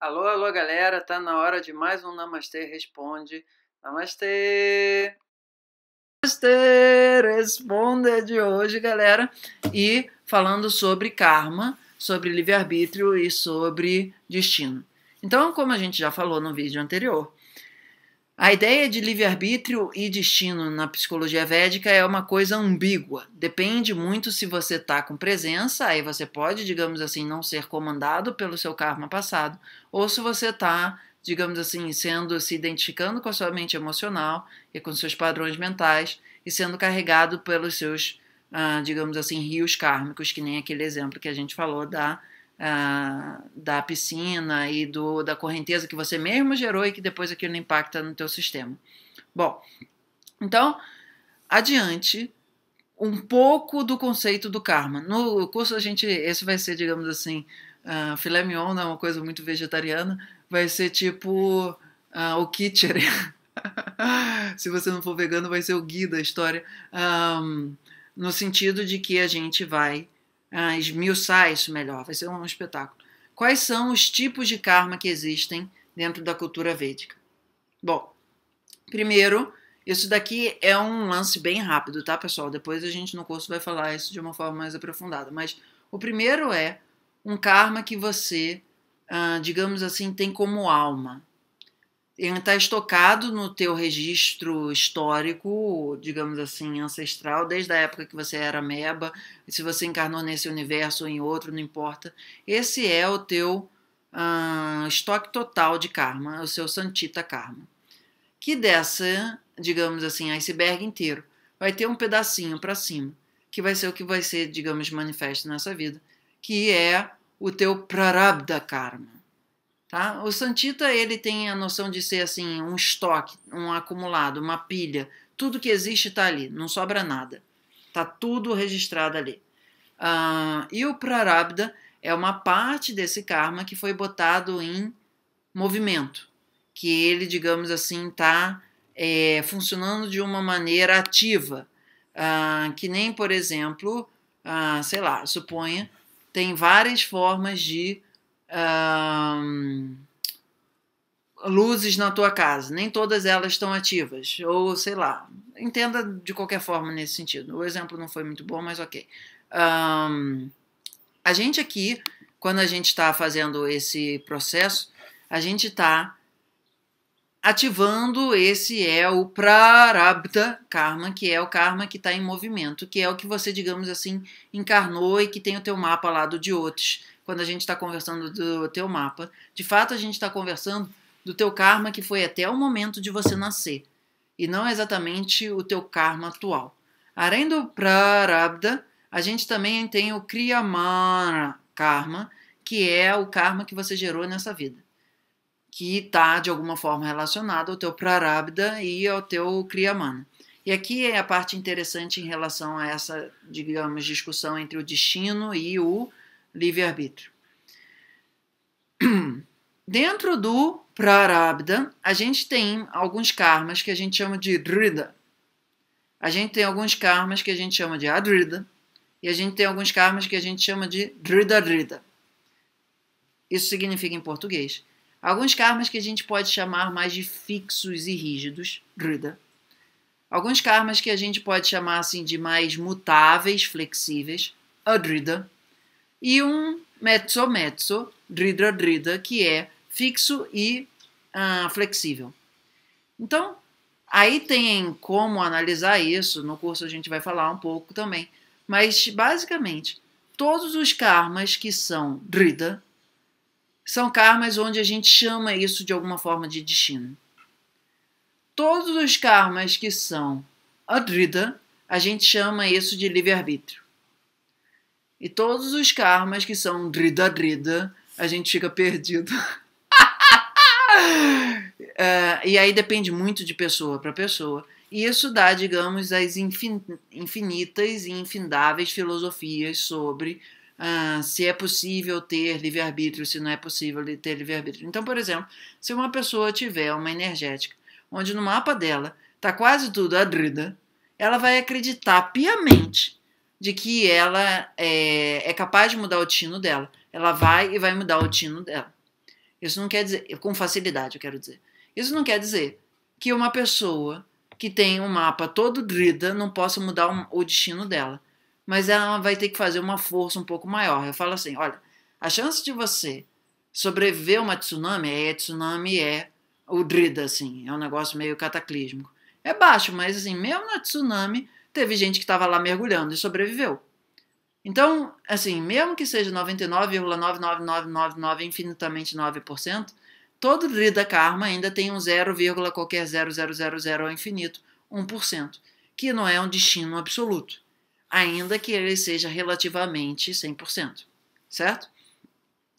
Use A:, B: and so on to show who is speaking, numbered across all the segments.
A: Alô, alô, galera, tá na hora de mais um Namastê Responde. Namastê! Namastê Responde de hoje, galera. E falando sobre karma, sobre livre-arbítrio e sobre destino. Então, como a gente já falou no vídeo anterior, a ideia de livre-arbítrio e destino na psicologia védica é uma coisa ambígua. Depende muito se você está com presença, aí você pode, digamos assim, não ser comandado pelo seu karma passado, ou se você está, digamos assim, sendo se identificando com a sua mente emocional e com seus padrões mentais e sendo carregado pelos seus, ah, digamos assim, rios kármicos, que nem aquele exemplo que a gente falou da ah, da piscina e do, da correnteza que você mesmo gerou e que depois aquilo impacta no teu sistema. Bom, então, adiante, um pouco do conceito do karma. No curso a gente, esse vai ser, digamos assim, uh, filé mignon, não é uma coisa muito vegetariana, vai ser tipo uh, o kitcher. Se você não for vegano, vai ser o guia da história, um, no sentido de que a gente vai ah, esmiuçar isso melhor, vai ser um espetáculo. Quais são os tipos de karma que existem dentro da cultura védica? Bom, primeiro, isso daqui é um lance bem rápido, tá, pessoal? Depois a gente no curso vai falar isso de uma forma mais aprofundada. Mas o primeiro é um karma que você, ah, digamos assim, tem como alma ele está estocado no teu registro histórico, digamos assim, ancestral, desde a época que você era meba, se você encarnou nesse universo ou em outro, não importa. Esse é o teu ah, estoque total de karma, o seu santita karma. Que dessa, digamos assim, iceberg inteiro, vai ter um pedacinho para cima, que vai ser o que vai ser, digamos, manifesto nessa vida, que é o teu prarabdha karma Tá? O Santita ele tem a noção de ser assim um estoque, um acumulado, uma pilha. Tudo que existe está ali, não sobra nada. Está tudo registrado ali. Uh, e o Prarabdha é uma parte desse karma que foi botado em movimento, que ele, digamos assim, está é, funcionando de uma maneira ativa. Uh, que nem, por exemplo, uh, sei lá, suponha, tem várias formas de um, luzes na tua casa, nem todas elas estão ativas, ou sei lá, entenda de qualquer forma nesse sentido. O exemplo não foi muito bom, mas ok. Um, a gente aqui, quando a gente está fazendo esse processo, a gente está ativando esse é o prarabdha karma, que é o karma que está em movimento, que é o que você, digamos assim, encarnou e que tem o teu mapa lá do outros quando a gente está conversando do teu mapa. De fato, a gente está conversando do teu karma que foi até o momento de você nascer, e não exatamente o teu karma atual. Além do prarabdha, a gente também tem o kriyamana karma, que é o karma que você gerou nessa vida, que está de alguma forma relacionado ao teu prarabdha e ao teu kriyamana. E aqui é a parte interessante em relação a essa, digamos, discussão entre o destino e o livre-arbítrio. Dentro do prarabdha, a gente tem alguns karmas que a gente chama de drida. A gente tem alguns karmas que a gente chama de adrida. E a gente tem alguns karmas que a gente chama de drida-drida. Isso significa em português. Alguns karmas que a gente pode chamar mais de fixos e rígidos, drida. Alguns karmas que a gente pode chamar assim de mais mutáveis, flexíveis, adrida e um mezzo-mezzo, drida-drida, que é fixo e uh, flexível. Então, aí tem como analisar isso, no curso a gente vai falar um pouco também, mas basicamente, todos os karmas que são drida são karmas onde a gente chama isso de alguma forma de destino. Todos os karmas que são adrida, a gente chama isso de livre-arbítrio. E todos os karmas que são drida-drida, a gente fica perdido. uh, e aí depende muito de pessoa para pessoa. E isso dá, digamos, as infinitas e infindáveis filosofias sobre uh, se é possível ter livre-arbítrio, se não é possível ter livre-arbítrio. Então, por exemplo, se uma pessoa tiver uma energética onde no mapa dela está quase tudo adrida, ela vai acreditar piamente de que ela é, é capaz de mudar o tino dela. Ela vai e vai mudar o tino dela. Isso não quer dizer, com facilidade, eu quero dizer. Isso não quer dizer que uma pessoa que tem um mapa todo drida não possa mudar um, o destino dela. Mas ela vai ter que fazer uma força um pouco maior. Eu falo assim: olha, a chance de você sobreviver a uma tsunami, é tsunami é o drida, assim, é um negócio meio cataclísmico. É baixo, mas assim, mesmo na tsunami, teve gente que estava lá mergulhando e sobreviveu. Então, assim, mesmo que seja 99,99999 infinitamente 9%, todo Drida Karma ainda tem um 0, qualquer 0000 ao infinito, 1%, que não é um destino absoluto, ainda que ele seja relativamente 100%, certo?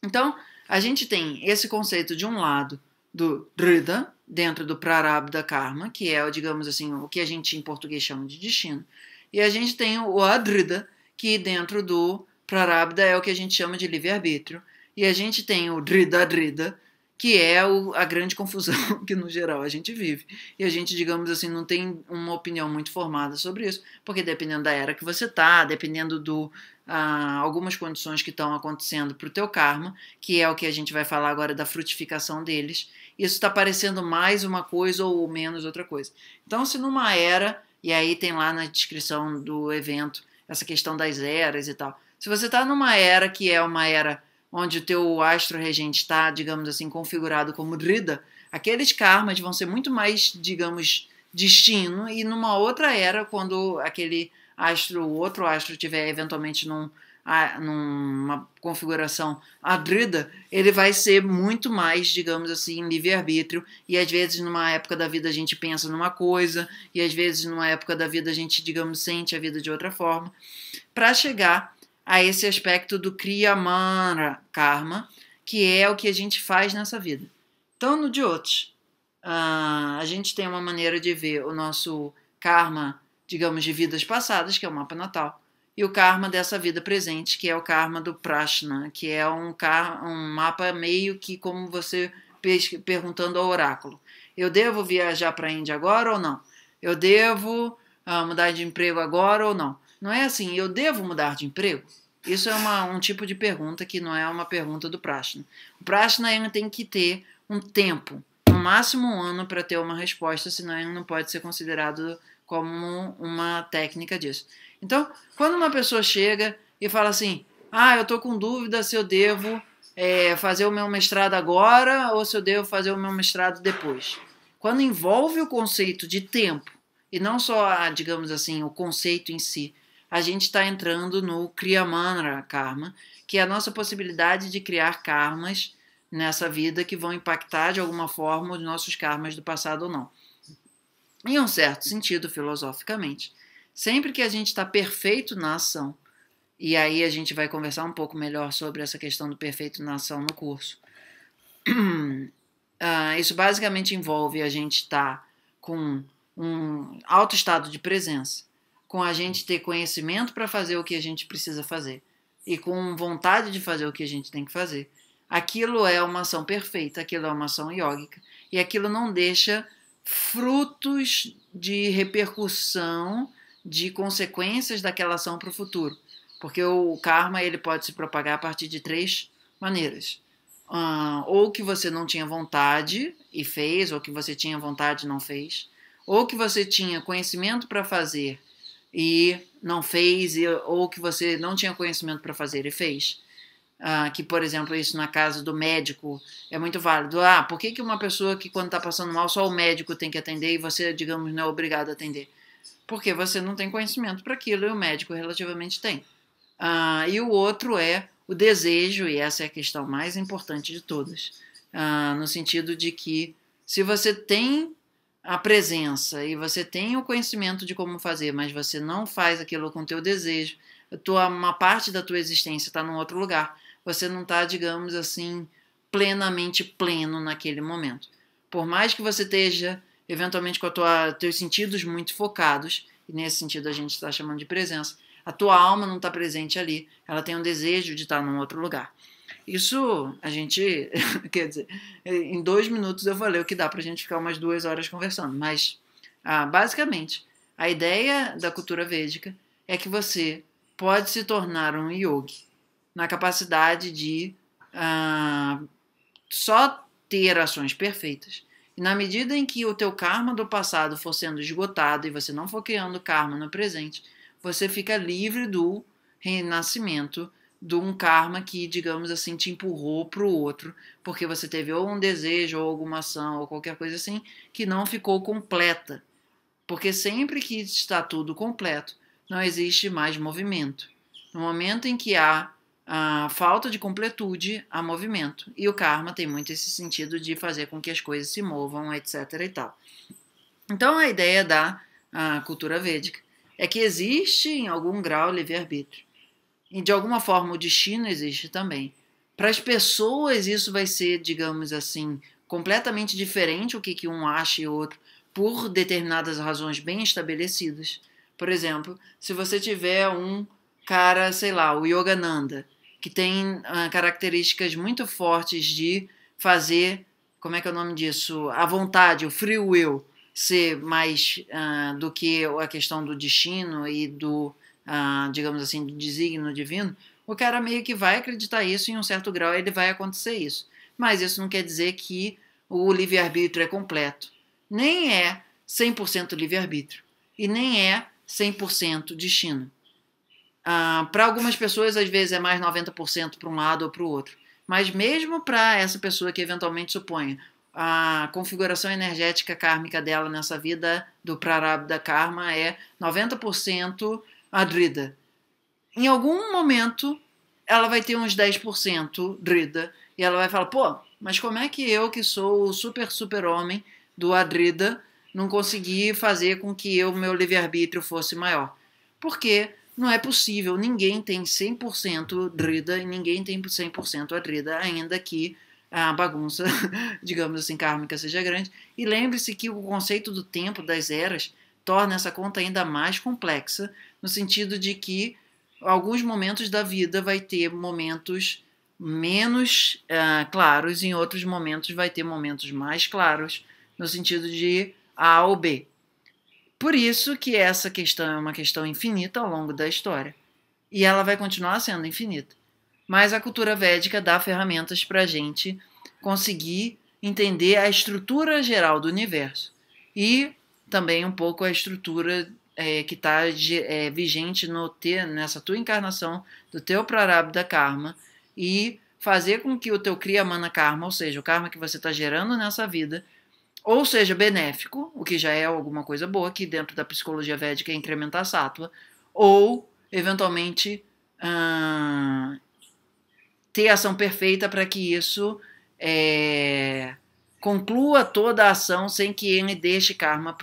A: Então, a gente tem esse conceito de um lado do Drida, dentro do Prarabdha Karma, que é, digamos assim, o que a gente em português chama de destino. E a gente tem o Adrida, que dentro do Prarabdha é o que a gente chama de livre-arbítrio. E a gente tem o Drida Drida, que é o, a grande confusão que, no geral, a gente vive. E a gente, digamos assim, não tem uma opinião muito formada sobre isso, porque dependendo da era que você está, dependendo do ah, algumas condições que estão acontecendo para o teu karma, que é o que a gente vai falar agora da frutificação deles, isso está parecendo mais uma coisa ou menos outra coisa. Então, se numa era, e aí tem lá na descrição do evento essa questão das eras e tal, se você está numa era que é uma era onde o teu astro regente está, digamos assim, configurado como Rida, aqueles karmas vão ser muito mais, digamos, destino e numa outra era, quando aquele astro, o outro astro tiver eventualmente num, a, numa configuração adrida, ele vai ser muito mais, digamos assim, livre-arbítrio. E às vezes, numa época da vida, a gente pensa numa coisa, e às vezes, numa época da vida, a gente, digamos, sente a vida de outra forma, para chegar a esse aspecto do Kriyamana Karma, que é o que a gente faz nessa vida. Então, no de outros, ah, a gente tem uma maneira de ver o nosso karma, digamos, de vidas passadas, que é o mapa natal, e o karma dessa vida presente, que é o karma do prashna, que é um, um mapa meio que como você perguntando ao oráculo. Eu devo viajar para a Índia agora ou não? Eu devo ah, mudar de emprego agora ou não? Não é assim, eu devo mudar de emprego? Isso é uma, um tipo de pergunta que não é uma pergunta do Prashna. O Prashna ele tem que ter um tempo, no máximo um ano, para ter uma resposta, senão ele não pode ser considerado como uma técnica disso. Então, quando uma pessoa chega e fala assim: Ah, eu estou com dúvida se eu devo é, fazer o meu mestrado agora ou se eu devo fazer o meu mestrado depois. Quando envolve o conceito de tempo, e não só, ah, digamos assim, o conceito em si, a gente está entrando no Kriyamanra Karma, que é a nossa possibilidade de criar karmas nessa vida que vão impactar de alguma forma os nossos karmas do passado ou não. Em um certo sentido, filosoficamente, sempre que a gente está perfeito na ação, e aí a gente vai conversar um pouco melhor sobre essa questão do perfeito na ação no curso. Uh, isso basicamente envolve a gente estar tá com um alto estado de presença, com a gente ter conhecimento para fazer o que a gente precisa fazer e com vontade de fazer o que a gente tem que fazer. Aquilo é uma ação perfeita, aquilo é uma ação iógica e aquilo não deixa frutos de repercussão, de consequências daquela ação para o futuro, porque o karma ele pode se propagar a partir de três maneiras. Uh, ou que você não tinha vontade e fez, ou que você tinha vontade e não fez, ou que você tinha conhecimento para fazer e não fez, ou que você não tinha conhecimento para fazer e fez. Ah, que, por exemplo, isso na casa do médico é muito válido. Ah, por que, que uma pessoa que quando está passando mal só o médico tem que atender e você, digamos, não é obrigado a atender? Porque você não tem conhecimento para aquilo e o médico relativamente tem. Ah, e o outro é o desejo, e essa é a questão mais importante de todas, ah, no sentido de que se você tem a presença e você tem o conhecimento de como fazer, mas você não faz aquilo com teu desejo, tua, uma parte da tua existência está num outro lugar. Você não está, digamos assim, plenamente pleno naquele momento. Por mais que você esteja, eventualmente, com a tua, teus sentidos muito focados, e nesse sentido a gente está chamando de presença, a tua alma não está presente ali, ela tem um desejo de estar tá num outro lugar. Isso a gente, quer dizer, em dois minutos eu falei o que dá para a gente ficar umas duas horas conversando, mas ah, basicamente a ideia da cultura védica é que você pode se tornar um yogi na capacidade de ah, só ter ações perfeitas. E na medida em que o teu karma do passado for sendo esgotado e você não for criando karma no presente, você fica livre do renascimento de um karma que, digamos assim, te empurrou para o outro, porque você teve ou um desejo, ou alguma ação, ou qualquer coisa assim, que não ficou completa. Porque sempre que está tudo completo, não existe mais movimento. No momento em que há a falta de completude, há movimento. E o karma tem muito esse sentido de fazer com que as coisas se movam, etc. e tal. Então a ideia da a cultura védica é que existe em algum grau livre-arbítrio e de alguma forma o destino existe também. Para as pessoas, isso vai ser, digamos assim, completamente diferente o que, que um acha e o outro, por determinadas razões bem estabelecidas. Por exemplo, se você tiver um cara, sei lá, o Yogananda, que tem uh, características muito fortes de fazer, como é que é o nome disso? A vontade, o free will, ser mais uh, do que a questão do destino e do ah, digamos assim, de designo divino, o cara meio que vai acreditar isso em um certo grau, ele vai acontecer isso. Mas isso não quer dizer que o livre-arbítrio é completo. Nem é 100% livre-arbítrio. E nem é 100% destino. Ah, para algumas pessoas, às vezes, é mais 90% para um lado ou para o outro. Mas mesmo para essa pessoa que eventualmente suponha a configuração energética kármica dela nessa vida do prarabdha karma é 90% drida. Em algum momento, ela vai ter uns 10% drida e ela vai falar: pô, mas como é que eu, que sou o super super-homem do Adrida, não consegui fazer com que o meu livre-arbítrio fosse maior? Porque não é possível, ninguém tem 100% drida e ninguém tem 100% adrida, ainda que a bagunça, digamos assim, kármica seja grande. E lembre-se que o conceito do tempo, das eras, torna essa conta ainda mais complexa, no sentido de que alguns momentos da vida vai ter momentos menos uh, claros, em outros momentos vai ter momentos mais claros, no sentido de A ou B. Por isso que essa questão é uma questão infinita ao longo da história. E ela vai continuar sendo infinita. Mas a cultura védica dá ferramentas para a gente conseguir entender a estrutura geral do universo e também um pouco a estrutura é, que está é, vigente no te, nessa tua encarnação do teu prarabdha karma e fazer com que o teu kriyamana karma, ou seja, o karma que você está gerando nessa vida, ou seja benéfico, o que já é alguma coisa boa, que dentro da psicologia védica é incrementar a sátua, ou eventualmente hum, ter ação perfeita para que isso é, conclua toda a ação sem que ele deixe karma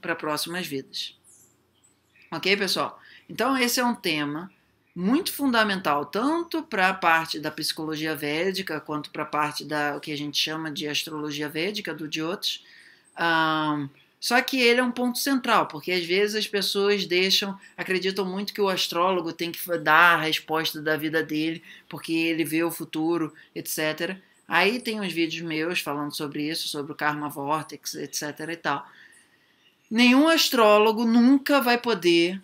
A: para próximas vidas. Ok, pessoal? Então, esse é um tema muito fundamental, tanto para a parte da psicologia védica, quanto para a parte da o que a gente chama de astrologia védica, do Jyotish. Um, só que ele é um ponto central, porque às vezes as pessoas deixam, acreditam muito que o astrólogo tem que dar a resposta da vida dele, porque ele vê o futuro, etc. Aí tem uns vídeos meus falando sobre isso, sobre o karma vortex, etc e tal. Nenhum astrólogo nunca vai poder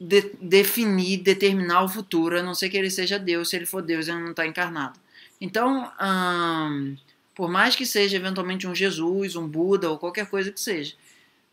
A: de, definir, determinar o futuro, a não ser que ele seja Deus. Se ele for Deus, ele não está encarnado. Então, hum, por mais que seja eventualmente um Jesus, um Buda ou qualquer coisa que seja,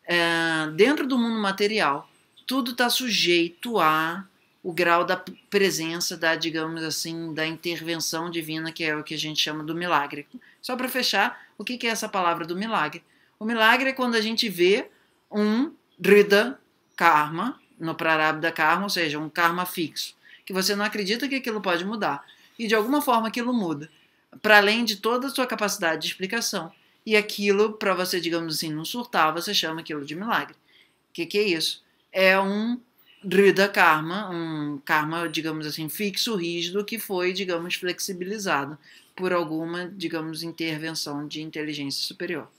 A: é, dentro do mundo material, tudo está sujeito a o grau da presença, da, digamos assim, da intervenção divina, que é o que a gente chama do milagre. Só para fechar, o que é essa palavra do milagre? O milagre é quando a gente vê um rida karma, no prarabdha karma, ou seja, um karma fixo, que você não acredita que aquilo pode mudar. E de alguma forma aquilo muda, para além de toda a sua capacidade de explicação. E aquilo, para você, digamos assim, não surtar, você chama aquilo de milagre. O que, que é isso? É um Drida Karma, um karma, digamos assim, fixo, rígido, que foi, digamos, flexibilizado por alguma, digamos, intervenção de inteligência superior.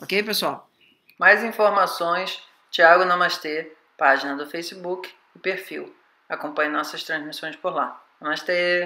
A: Ok, pessoal? Mais informações, Tiago Namastê, página do Facebook e perfil. Acompanhe nossas transmissões por lá. Namastê!